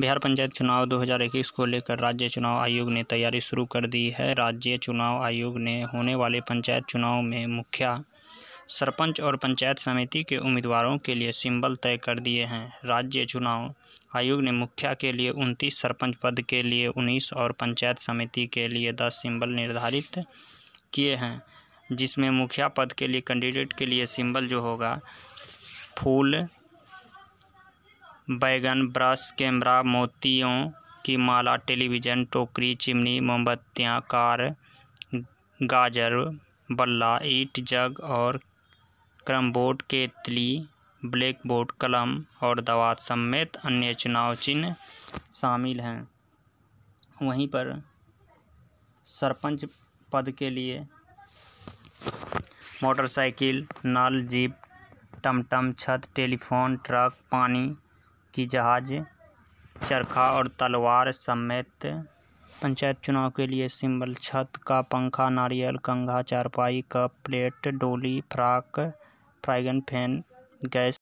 बिहार पंचायत चुनाव 2021 को लेकर राज्य चुनाव आयोग ने तैयारी शुरू कर दी है राज्य चुनाव आयोग ने होने वाले पंचायत चुनाव में मुखिया सरपंच और पंचायत समिति के उम्मीदवारों के लिए सिंबल तय कर दिए हैं राज्य चुनाव आयोग ने मुखिया के लिए उनतीस सरपंच पद के लिए उन्नीस और पंचायत समिति के लिए दस सिंबल निर्धारित किए हैं जिसमें मुखिया पद के लिए कैंडिडेट के लिए सिंबल जो होगा फूल बैगन ब्रश कैमरा मोतियों की माला टेलीविज़न टोकरी चिमनी मोमबत्तियाँ कार गाजर बल्ला ईट जग और क्रमबोर्ड केतली ब्लैकबोर्ड कलम और दवात समेत अन्य चुनाव चिन्ह शामिल हैं वहीं पर सरपंच पद के लिए मोटरसाइकिल नल जीप टमटम छत टेलीफोन ट्रक पानी कि जहाज चरखा और तलवार समेत पंचायत चुनाव के लिए सिंबल छत का पंखा नारियल कंघा चारपाई कप प्लेट डोली फ्राक फ्राइगन फैन गैस